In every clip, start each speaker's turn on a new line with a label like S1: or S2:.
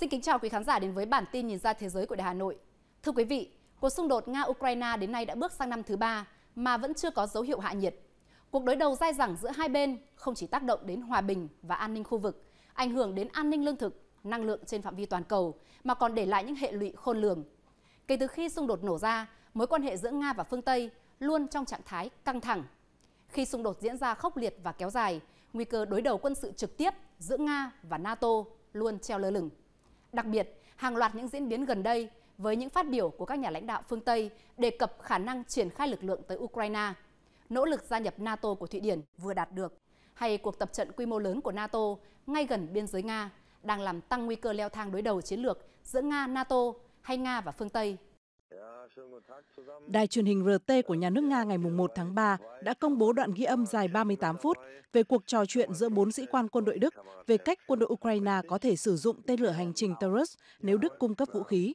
S1: Xin kính chào quý khán giả đến với bản tin nhìn ra thế giới của Đài Hà Nội. Thưa quý vị, cuộc xung đột Nga-Ukraine đến nay đã bước sang năm thứ ba mà vẫn chưa có dấu hiệu hạ nhiệt. Cuộc đối đầu dai dẳng giữa hai bên không chỉ tác động đến hòa bình và an ninh khu vực, ảnh hưởng đến an ninh lương thực, năng lượng trên phạm vi toàn cầu, mà còn để lại những hệ lụy khôn lường. Kể từ khi xung đột nổ ra, mối quan hệ giữa Nga và phương Tây luôn trong trạng thái căng thẳng. Khi xung đột diễn ra khốc liệt và kéo dài, nguy cơ đối đầu quân sự trực tiếp giữa Nga và NATO luôn treo lơ lửng. Đặc biệt, hàng loạt những diễn biến gần đây với những phát biểu của các nhà lãnh đạo phương Tây đề cập khả năng triển khai lực lượng tới Ukraine, nỗ lực gia nhập NATO của Thụy Điển vừa đạt được, hay cuộc tập trận quy mô lớn của NATO ngay gần biên giới Nga đang làm tăng nguy cơ leo thang đối đầu chiến lược giữa Nga, NATO hay Nga và phương Tây
S2: Đài truyền hình RT của nhà nước Nga ngày 1 tháng 3 đã công bố đoạn ghi âm dài 38 phút về cuộc trò chuyện giữa bốn sĩ quan quân đội Đức về cách quân đội Ukraine có thể sử dụng tên lửa hành trình Taurus nếu Đức cung cấp vũ khí.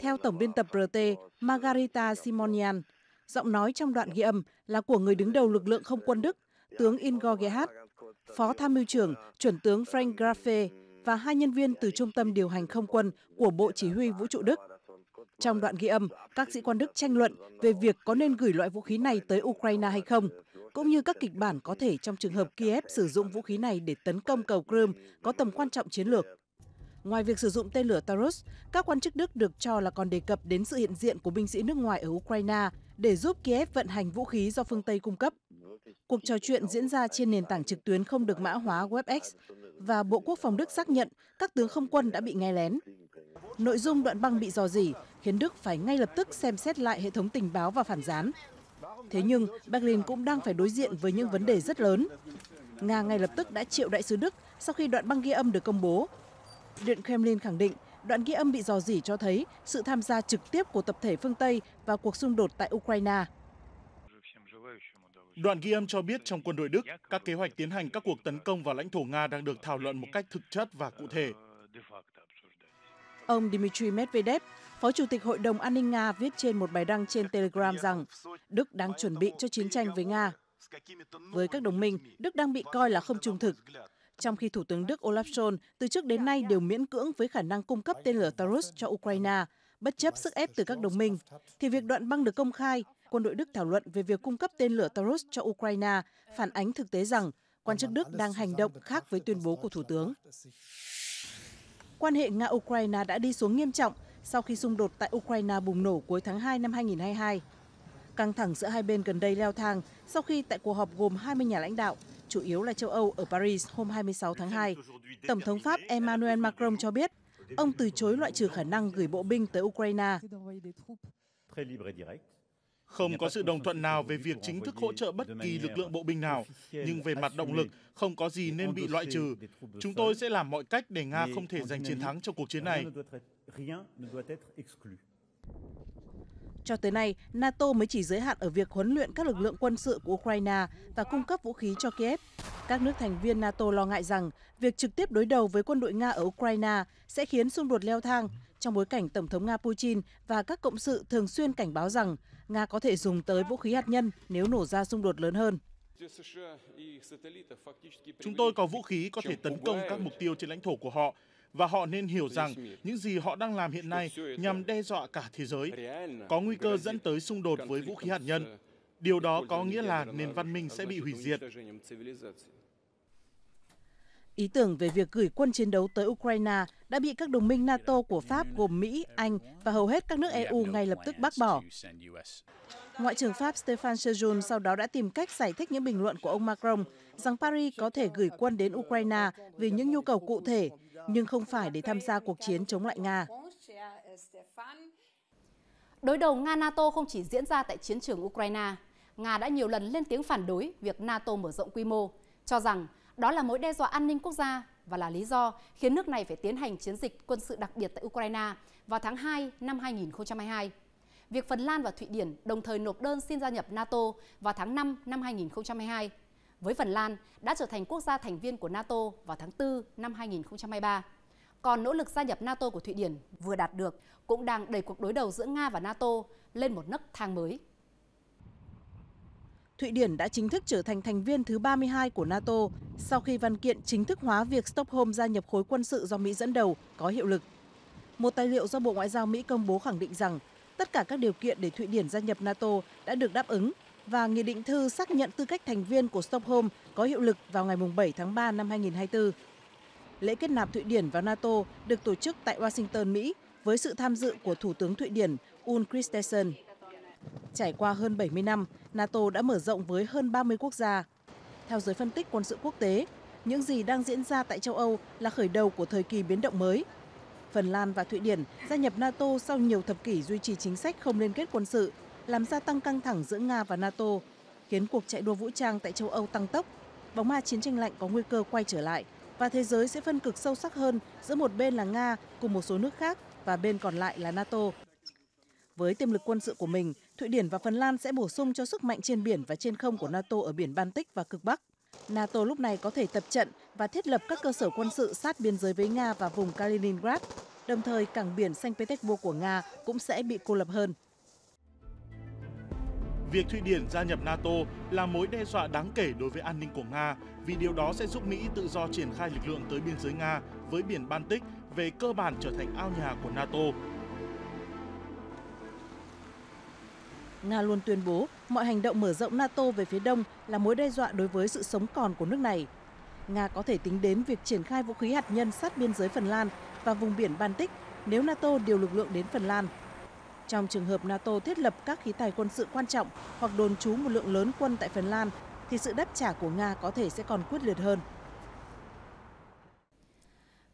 S2: Theo tổng biên tập RT Margarita Simonian, giọng nói trong đoạn ghi âm là của người đứng đầu lực lượng không quân Đức, tướng Ingo Gerhardt, phó tham mưu trưởng, chuẩn tướng Frank Graffe và hai nhân viên từ trung tâm điều hành không quân của Bộ Chỉ huy Vũ trụ Đức. Trong đoạn ghi âm, các sĩ quan Đức tranh luận về việc có nên gửi loại vũ khí này tới Ukraine hay không, cũng như các kịch bản có thể trong trường hợp Kiev sử dụng vũ khí này để tấn công cầu Crimea có tầm quan trọng chiến lược. Ngoài việc sử dụng tên lửa Taurus, các quan chức Đức được cho là còn đề cập đến sự hiện diện của binh sĩ nước ngoài ở Ukraine để giúp Kiev vận hành vũ khí do phương Tây cung cấp. Cuộc trò chuyện diễn ra trên nền tảng trực tuyến không được mã hóa WebEx và Bộ Quốc phòng Đức xác nhận các tướng không quân đã bị nghe lén. Nội dung đoạn băng bị dò dỉ khiến Đức phải ngay lập tức xem xét lại hệ thống tình báo và phản gián. Thế nhưng, Berlin cũng đang phải đối diện với những vấn đề rất lớn. Nga ngay lập tức đã triệu đại sứ Đức sau khi đoạn băng ghi âm được công bố. Điện Kremlin khẳng định đoạn ghi âm bị dò dỉ cho thấy sự tham gia trực tiếp của tập thể phương Tây vào cuộc xung đột tại Ukraine.
S3: Đoạn ghi âm cho biết trong quân đội Đức, các kế hoạch tiến hành các cuộc tấn công vào lãnh thổ Nga đang được thảo luận một cách thực chất và cụ thể.
S2: Ông Dmitry Medvedev, Phó Chủ tịch Hội đồng An ninh Nga viết trên một bài đăng trên Telegram rằng Đức đang chuẩn bị cho chiến tranh với Nga. Với các đồng minh, Đức đang bị coi là không trung thực. Trong khi Thủ tướng Đức Olaf Scholz từ trước đến nay đều miễn cưỡng với khả năng cung cấp tên lửa Taurus cho Ukraine, bất chấp sức ép từ các đồng minh, thì việc đoạn băng được công khai, quân đội Đức thảo luận về việc cung cấp tên lửa Taurus cho Ukraine phản ánh thực tế rằng quan chức Đức đang hành động khác với tuyên bố của Thủ tướng quan hệ Nga-Ukraine đã đi xuống nghiêm trọng sau khi xung đột tại Ukraine bùng nổ cuối tháng 2 năm 2022. Căng thẳng giữa hai bên gần đây leo thang sau khi tại cuộc họp gồm 20 nhà lãnh đạo, chủ yếu là châu Âu ở Paris hôm 26 tháng 2, Tổng thống Pháp Emmanuel Macron cho biết ông từ chối loại trừ khả năng gửi bộ binh tới Ukraine.
S3: Không có sự đồng thuận nào về việc chính thức hỗ trợ bất kỳ lực lượng bộ binh nào, nhưng về mặt động lực, không có gì nên bị loại trừ. Chúng tôi sẽ làm mọi cách để Nga không thể giành chiến thắng trong cuộc chiến này.
S2: Cho tới nay, NATO mới chỉ giới hạn ở việc huấn luyện các lực lượng quân sự của Ukraine và cung cấp vũ khí cho Kiev. Các nước thành viên NATO lo ngại rằng việc trực tiếp đối đầu với quân đội Nga ở Ukraine sẽ khiến xung đột leo thang, trong bối cảnh Tổng thống Nga Putin và các cộng sự thường xuyên cảnh báo rằng Nga có thể dùng tới vũ khí hạt nhân nếu nổ ra xung đột lớn hơn. Chúng tôi có vũ
S3: khí có thể tấn công các mục tiêu trên lãnh thổ của họ và họ nên hiểu rằng những gì họ đang làm hiện nay nhằm đe dọa cả thế giới, có nguy cơ dẫn tới xung đột với vũ khí hạt nhân. Điều đó có nghĩa là nền văn minh sẽ bị hủy diệt.
S2: Ý tưởng về việc gửi quân chiến đấu tới Ukraine đã bị các đồng minh NATO của Pháp gồm Mỹ, Anh và hầu hết các nước EU ngay lập tức bác bỏ. Ngoại trưởng Pháp Stéphane Sejourne sau đó đã tìm cách giải thích những bình luận của ông Macron rằng Paris có thể gửi quân đến Ukraine vì những nhu cầu cụ thể, nhưng không phải để
S1: tham gia cuộc chiến chống lại Nga. Đối đầu Nga-NATO không chỉ diễn ra tại chiến trường Ukraine. Nga đã nhiều lần lên tiếng phản đối việc NATO mở rộng quy mô, cho rằng đó là mối đe dọa an ninh quốc gia và là lý do khiến nước này phải tiến hành chiến dịch quân sự đặc biệt tại Ukraine vào tháng 2 năm 2022. Việc Phần Lan và Thụy Điển đồng thời nộp đơn xin gia nhập NATO vào tháng 5 năm 2022 với Phần Lan đã trở thành quốc gia thành viên của NATO vào tháng 4 năm 2023. Còn nỗ lực gia nhập NATO của Thụy Điển vừa đạt được cũng đang đẩy cuộc đối đầu giữa Nga và NATO lên một nấc thang mới. Thụy Điển đã chính thức trở thành thành viên thứ
S2: 32 của NATO sau khi văn kiện chính thức hóa việc Stockholm gia nhập khối quân sự do Mỹ dẫn đầu có hiệu lực. Một tài liệu do Bộ Ngoại giao Mỹ công bố khẳng định rằng tất cả các điều kiện để Thụy Điển gia nhập NATO đã được đáp ứng và nghị định thư xác nhận tư cách thành viên của Stockholm có hiệu lực vào ngày 7 tháng 3 năm 2024. Lễ kết nạp Thụy Điển vào NATO được tổ chức tại Washington, Mỹ với sự tham dự của Thủ tướng Thụy Điển Ulf Kristersson. Trải qua hơn 70 năm, nato đã mở rộng với hơn 30 quốc gia theo giới phân tích quân sự quốc tế những gì đang diễn ra tại châu âu là khởi đầu của thời kỳ biến động mới phần lan và thụy điển gia nhập nato sau nhiều thập kỷ duy trì chính sách không liên kết quân sự làm gia tăng căng thẳng giữa nga và nato khiến cuộc chạy đua vũ trang tại châu âu tăng tốc bóng ma chiến tranh lạnh có nguy cơ quay trở lại và thế giới sẽ phân cực sâu sắc hơn giữa một bên là Nga cùng một số nước khác và bên còn lại là NATO. Với tiềm lực quân sự của mình, Thụy Điển và Phần Lan sẽ bổ sung cho sức mạnh trên biển và trên không của NATO ở biển Baltic và cực Bắc. NATO lúc này có thể tập trận và thiết lập các cơ sở quân sự sát biên giới với Nga và vùng Kaliningrad. Đồng thời, cảng biển Saint Petersburg của Nga cũng sẽ bị cô lập hơn.
S3: Việc Thụy Điển gia nhập NATO là mối đe dọa đáng kể đối với an ninh của Nga, vì điều đó sẽ giúp Mỹ tự do triển khai lực lượng tới biên giới Nga với biển Baltic về cơ bản trở thành ao nhà của NATO
S2: Nga luôn tuyên bố mọi hành động mở rộng NATO về phía đông là mối đe dọa đối với sự sống còn của nước này. Nga có thể tính đến việc triển khai vũ khí hạt nhân sát biên giới Phần Lan và vùng biển Baltic nếu NATO điều lực lượng đến Phần Lan. Trong trường hợp NATO thiết lập các khí tài quân sự quan trọng hoặc đồn trú một lượng lớn quân tại Phần Lan, thì sự đáp trả của Nga
S1: có thể sẽ còn quyết liệt hơn.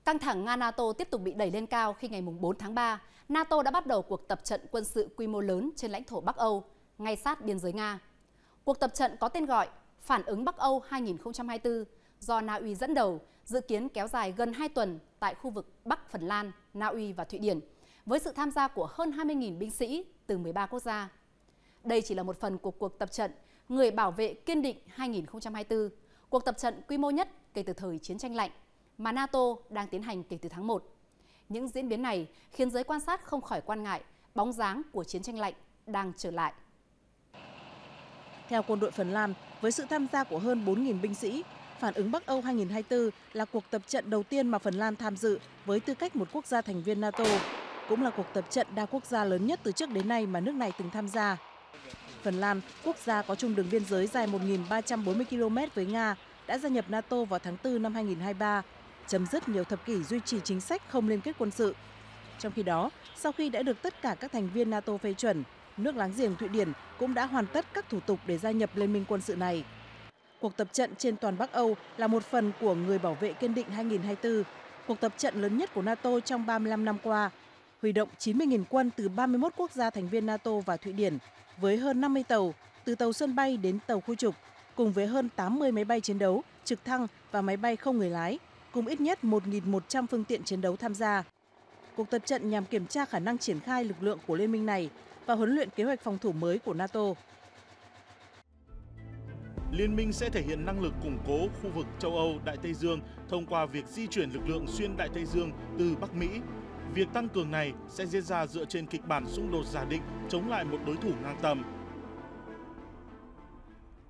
S1: Căng thẳng Nga-NATO tiếp tục bị đẩy lên cao khi ngày 4 tháng 3, NATO đã bắt đầu cuộc tập trận quân sự quy mô lớn trên lãnh thổ Bắc Âu, ngay sát biên giới Nga. Cuộc tập trận có tên gọi Phản ứng Bắc Âu 2024 do Na Uy dẫn đầu, dự kiến kéo dài gần 2 tuần tại khu vực Bắc Phần Lan, Na Uy và Thụy Điển, với sự tham gia của hơn 20.000 binh sĩ từ 13 quốc gia. Đây chỉ là một phần của cuộc tập trận Người bảo vệ kiên định 2024, cuộc tập trận quy mô nhất kể từ thời chiến tranh lạnh mà NATO đang tiến hành kể từ tháng 1. Những diễn biến này khiến giới quan sát không khỏi quan ngại bóng dáng của chiến tranh lạnh đang trở lại.
S2: Theo quân đội Phần Lan, với sự tham gia của hơn 4.000 binh sĩ, phản ứng Bắc Âu 2024 là cuộc tập trận đầu tiên mà Phần Lan tham dự với tư cách một quốc gia thành viên NATO, cũng là cuộc tập trận đa quốc gia lớn nhất từ trước đến nay mà nước này từng tham gia. Phần Lan, quốc gia có chung đường biên giới dài 1.340 km với Nga, đã gia nhập NATO vào tháng 4 năm 2023 chấm dứt nhiều thập kỷ duy trì chính sách không liên kết quân sự. Trong khi đó, sau khi đã được tất cả các thành viên NATO phê chuẩn, nước láng giềng Thụy Điển cũng đã hoàn tất các thủ tục để gia nhập Liên minh quân sự này. Cuộc tập trận trên toàn Bắc Âu là một phần của Người bảo vệ kiên định 2024, cuộc tập trận lớn nhất của NATO trong 35 năm qua, huy động 90.000 quân từ 31 quốc gia thành viên NATO và Thụy Điển, với hơn 50 tàu, từ tàu sân bay đến tàu khu trục, cùng với hơn 80 máy bay chiến đấu, trực thăng và máy bay không người lái, cùng ít nhất 1.100 phương tiện chiến đấu tham gia. Cuộc tập trận nhằm kiểm tra khả năng triển khai lực lượng của liên minh này và huấn luyện kế hoạch phòng thủ mới của NATO. Liên minh sẽ thể hiện năng lực
S3: củng cố khu vực châu Âu Đại Tây Dương thông qua việc di chuyển lực lượng xuyên Đại Tây Dương từ Bắc Mỹ. Việc tăng cường này sẽ diễn ra dựa trên kịch bản xung đột giả định chống lại một đối thủ ngang tầm.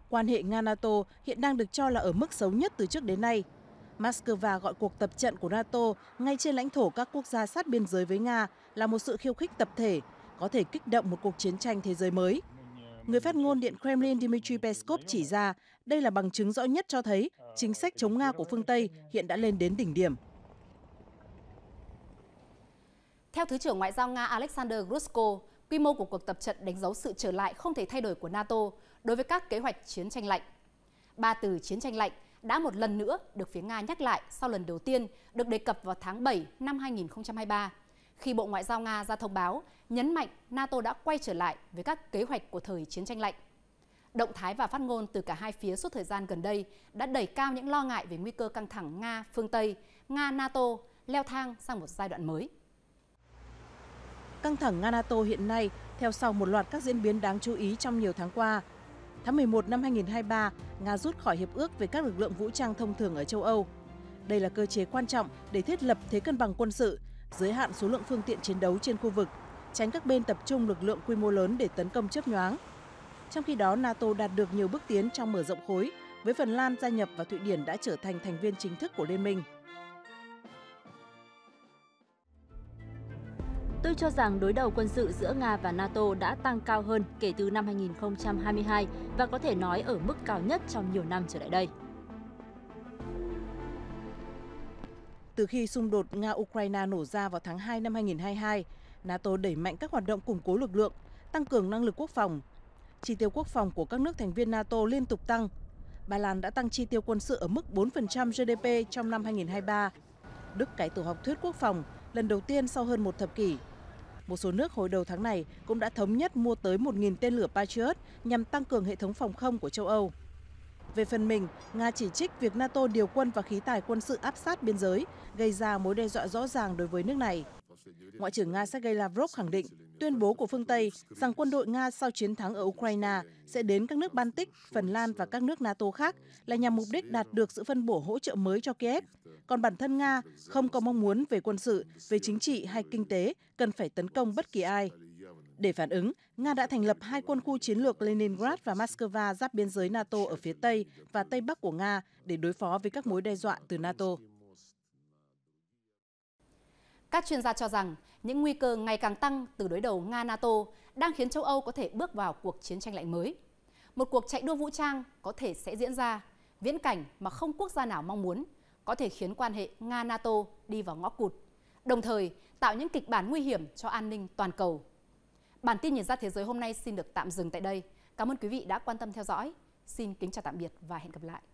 S2: Quan hệ Nga-NATO hiện đang được cho là ở mức xấu nhất từ trước đến nay Moscow gọi cuộc tập trận của NATO ngay trên lãnh thổ các quốc gia sát biên giới với Nga là một sự khiêu khích tập thể, có thể kích động một cuộc chiến tranh thế giới mới. Người phát ngôn Điện Kremlin Dmitry Peskov chỉ ra đây là bằng chứng rõ nhất cho thấy chính sách chống Nga của phương Tây hiện đã lên đến đỉnh điểm.
S1: Theo Thứ trưởng Ngoại giao Nga Alexander Grushko, quy mô của cuộc tập trận đánh dấu sự trở lại không thể thay đổi của NATO đối với các kế hoạch chiến tranh lạnh. Ba từ chiến tranh lạnh đã một lần nữa được phía Nga nhắc lại sau lần đầu tiên được đề cập vào tháng 7 năm 2023, khi Bộ Ngoại giao Nga ra thông báo nhấn mạnh NATO đã quay trở lại với các kế hoạch của thời chiến tranh lạnh. Động thái và phát ngôn từ cả hai phía suốt thời gian gần đây đã đẩy cao những lo ngại về nguy cơ căng thẳng Nga phương Tây, Nga NATO leo thang sang một giai đoạn mới.
S2: Căng thẳng Nga NATO hiện nay theo sau một loạt các diễn biến đáng chú ý trong nhiều tháng qua – tháng 11 năm 2023, Nga rút khỏi hiệp ước về các lực lượng vũ trang thông thường ở châu Âu. Đây là cơ chế quan trọng để thiết lập thế cân bằng quân sự, giới hạn số lượng phương tiện chiến đấu trên khu vực, tránh các bên tập trung lực lượng quy mô lớn để tấn công chớp nhoáng. Trong khi đó, NATO đạt được nhiều bước tiến trong mở rộng khối, với Phần Lan gia nhập và Thụy Điển đã trở thành thành viên chính thức của liên minh.
S1: Tôi cho rằng đối đầu quân sự giữa Nga và NATO đã tăng cao hơn kể từ năm 2022 và có thể nói ở mức cao nhất trong nhiều năm trở lại đây.
S2: Từ khi xung đột Nga-Ukraine nổ ra vào tháng 2 năm 2022, NATO đẩy mạnh các hoạt động củng cố lực lượng, tăng cường năng lực quốc phòng. Chi tiêu quốc phòng của các nước thành viên NATO liên tục tăng. Ba Lan đã tăng chi tiêu quân sự ở mức 4% GDP trong năm 2023. Đức cải tổ học thuyết quốc phòng lần đầu tiên sau hơn một thập kỷ một số nước hồi đầu tháng này cũng đã thống nhất mua tới 1.000 tên lửa Patriot nhằm tăng cường hệ thống phòng không của châu Âu. Về phần mình, Nga chỉ trích việc NATO điều quân và khí tài quân sự áp sát biên giới, gây ra mối đe dọa rõ ràng đối với nước này. Ngoại trưởng Nga Sergei Lavrov khẳng định tuyên bố của phương Tây rằng quân đội Nga sau chiến thắng ở Ukraine sẽ đến các nước Baltic, Phần Lan và các nước NATO khác là nhằm mục đích đạt được sự phân bổ hỗ trợ mới cho Kiev còn bản thân Nga không có mong muốn về quân sự, về chính trị hay kinh tế cần phải tấn công bất kỳ ai. Để phản ứng, Nga đã thành lập hai quân khu chiến lược Leningrad và Moscow giáp biên giới NATO ở phía Tây và Tây Bắc của Nga để đối phó với các mối đe dọa từ NATO.
S1: Các chuyên gia cho rằng những nguy cơ ngày càng tăng từ đối đầu Nga-NATO đang khiến châu Âu có thể bước vào cuộc chiến tranh lạnh mới. Một cuộc chạy đua vũ trang có thể sẽ diễn ra, viễn cảnh mà không quốc gia nào mong muốn – có thể khiến quan hệ Nga-NATO đi vào ngõ cụt, đồng thời tạo những kịch bản nguy hiểm cho an ninh toàn cầu. Bản tin nhìn ra thế giới hôm nay xin được tạm dừng tại đây. Cảm ơn quý vị đã quan tâm theo dõi. Xin kính chào tạm biệt và hẹn gặp lại.